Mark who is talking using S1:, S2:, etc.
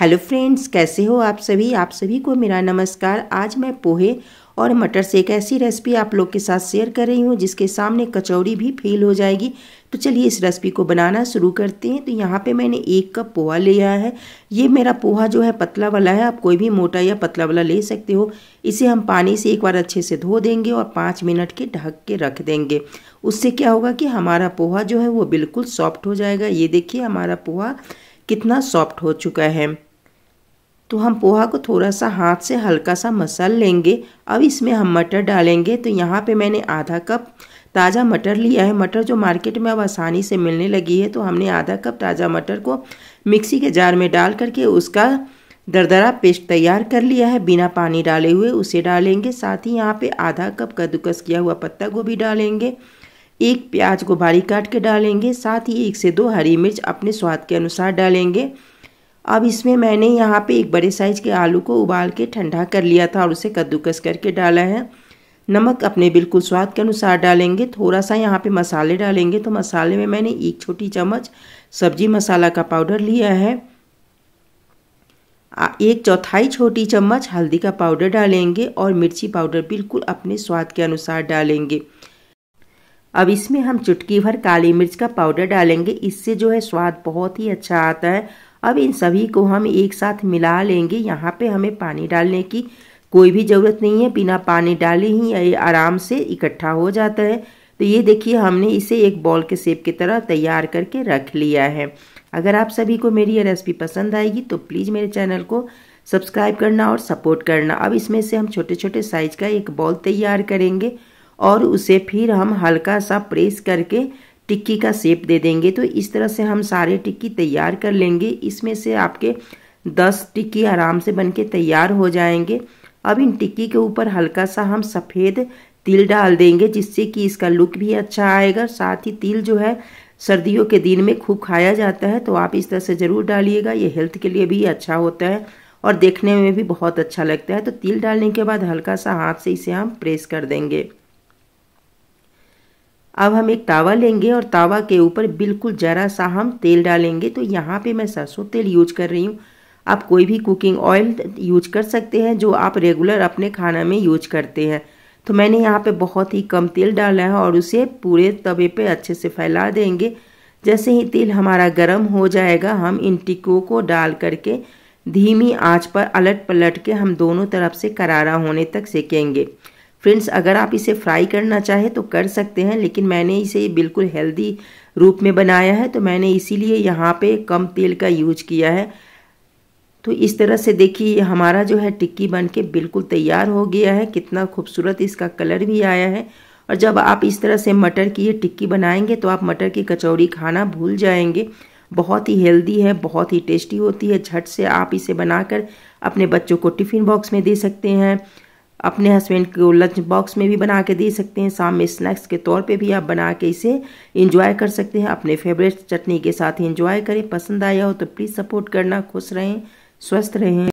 S1: hello friends कैसे हो आप सभी आप सभी को मेरा नमस्कार आज मैं पोहे और मटर से एक ऐसी रेसिपी आप लोग के साथ शेयर कर रही हूँ जिसके सामने कचौड़ी भी फेल हो जाएगी तो चलिए इस रेसिपी को बनाना शुरू करते हैं तो यहाँ पे मैंने एक कप पोहा लिया है ये मेरा पोहा जो है पतला वाला है आप कोई भी मोटा या पतला वाला ले सकते हो इसे हम पानी से एक बार अच्छे से धो देंगे और पाँच मिनट के ढक के रख देंगे उससे क्या होगा कि हमारा पोहा जो है वो बिल्कुल सॉफ्ट हो जाएगा ये देखिए हमारा पोहा कितना सॉफ्ट हो चुका है तो हम पोहा को थोड़ा सा हाथ से हल्का सा मसल लेंगे अब इसमें हम मटर डालेंगे तो यहाँ पे मैंने आधा कप ताज़ा मटर लिया है मटर जो मार्केट में अब आसानी से मिलने लगी है तो हमने आधा कप ताज़ा मटर को मिक्सी के जार में डाल करके उसका दरदरा पेस्ट तैयार कर लिया है बिना पानी डाले हुए उसे डालेंगे साथ ही यहाँ पे आधा कप कद्दूकस किया हुआ पत्ता गोभी डालेंगे एक प्याज को बारीक काट के डालेंगे साथ ही एक से दो हरी मिर्च अपने स्वाद के अनुसार डालेंगे अब इसमें मैंने यहाँ पे एक बड़े साइज़ के आलू को उबाल के ठंडा कर लिया था और उसे कद्दूकस करके डाला है नमक अपने बिल्कुल स्वाद के अनुसार डालेंगे थोड़ा सा यहाँ पे मसाले डालेंगे तो मसाले में मैंने एक छोटी चम्मच सब्जी मसाला का पाउडर लिया है एक चौथाई छोटी चम्मच हल्दी का पाउडर डालेंगे और मिर्ची पाउडर बिल्कुल अपने स्वाद के अनुसार डालेंगे अब इसमें हम चुटकी भर काली मिर्च का पाउडर डालेंगे इससे जो है स्वाद बहुत ही अच्छा आता है अब इन सभी को हम एक साथ मिला लेंगे यहाँ पे हमें पानी डालने की कोई भी ज़रूरत नहीं है बिना पानी डाले ही ये आराम से इकट्ठा हो जाता है तो ये देखिए हमने इसे एक बॉल के सेप की तरह तैयार करके रख लिया है अगर आप सभी को मेरी ये रेसिपी पसंद आएगी तो प्लीज़ मेरे चैनल को सब्सक्राइब करना और सपोर्ट करना अब इसमें से हम छोटे छोटे साइज का एक बॉल तैयार करेंगे और उसे फिर हम हल्का सा प्रेस करके टिक्की का सेप दे देंगे तो इस तरह से हम सारे टिक्की तैयार कर लेंगे इसमें से आपके दस टिक्की आराम से बन के तैयार हो जाएंगे अब इन टिक्की के ऊपर हल्का सा हम सफ़ेद तिल डाल देंगे जिससे कि इसका लुक भी अच्छा आएगा साथ ही तिल जो है सर्दियों के दिन में खूब खाया जाता है तो आप इस तरह से ज़रूर डालिएगा ये हेल्थ के लिए भी अच्छा होता है और देखने में भी बहुत अच्छा लगता है तो तिल डालने के बाद हल्का सा हाथ से इसे हम प्रेस कर देंगे अब हम एक तावा लेंगे और तावा के ऊपर बिल्कुल ज़रा सा हम तेल डालेंगे तो यहाँ पे मैं सरसों तेल यूज कर रही हूँ आप कोई भी कुकिंग ऑयल यूज कर सकते हैं जो आप रेगुलर अपने खाना में यूज करते हैं तो मैंने यहाँ पे बहुत ही कम तेल डाला है और उसे पूरे तवे पे अच्छे से फैला देंगे जैसे ही तेल हमारा गर्म हो जाएगा हम इन टिक्कों को डाल करके धीमी आँच पर अलट पलट के हम दोनों तरफ से करारा होने तक सेकेंगे फ्रेंड्स अगर आप इसे फ्राई करना चाहें तो कर सकते हैं लेकिन मैंने इसे बिल्कुल हेल्दी रूप में बनाया है तो मैंने इसीलिए यहाँ पे कम तेल का यूज किया है तो इस तरह से देखिए हमारा जो है टिक्की बन के बिल्कुल तैयार हो गया है कितना खूबसूरत इसका कलर भी आया है और जब आप इस तरह से मटर की ये टिक्की बनाएंगे तो आप मटर की कचौड़ी खाना भूल जाएंगे बहुत ही हेल्दी है बहुत ही टेस्टी होती है झट से आप इसे बनाकर अपने बच्चों को टिफ़िन बॉक्स में दे सकते हैं अपने हस्बैंड को लंच बॉक्स में भी बना के दे सकते हैं शाम में स्नैक्स के तौर पे भी आप बना के इसे इंजॉय कर सकते हैं अपने फेवरेट चटनी के साथ इंजॉय करें पसंद आया हो तो प्लीज़ सपोर्ट करना खुश रहें स्वस्थ रहें